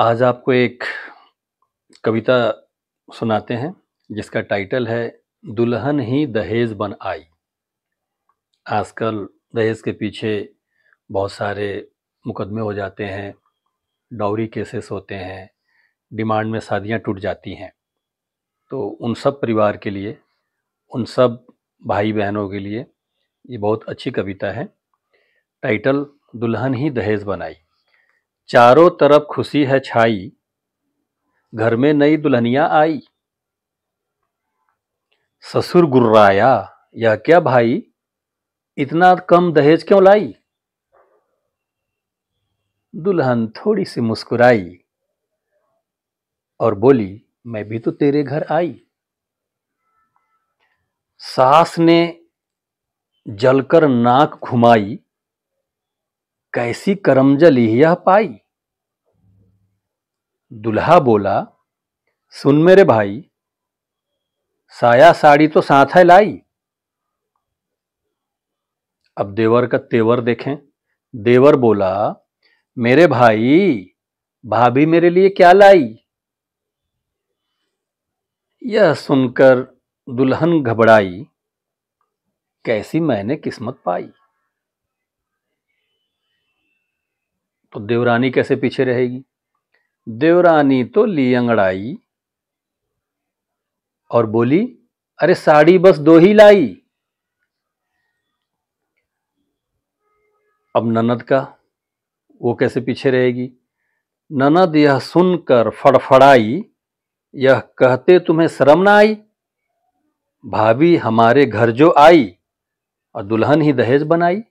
आज आपको एक कविता सुनाते हैं जिसका टाइटल है दुल्हन ही दहेज बन आई आजकल दहेज के पीछे बहुत सारे मुकदमे हो जाते हैं डाउरी केसेस होते हैं डिमांड में शादियां टूट जाती हैं तो उन सब परिवार के लिए उन सब भाई बहनों के लिए ये बहुत अच्छी कविता है टाइटल दुल्हन ही दहेज बनाई चारों तरफ खुशी है छाई घर में नई दुल्हनिया आई ससुर गुर्राया या क्या भाई इतना कम दहेज क्यों लाई दुल्हन थोड़ी सी मुस्कुराई और बोली मैं भी तो तेरे घर आई सास ने जलकर नाक घुमाई कैसी करमजल यह पाई दुल्हा बोला सुन मेरे भाई साया साड़ी तो साथ है लाई अब देवर का तेवर देखें देवर बोला मेरे भाई भाभी मेरे लिए क्या लाई यह सुनकर दुल्हन घबराई कैसी मैंने किस्मत पाई तो देवरानी कैसे पीछे रहेगी देवरानी तो ली अंगड़ाई और बोली अरे साड़ी बस दो ही लाई अब ननद का वो कैसे पीछे रहेगी ननद यह सुनकर फड़फड़ाई यह कहते तुम्हें शर्म ना आई भाभी हमारे घर जो आई और दुल्हन ही दहेज बनाई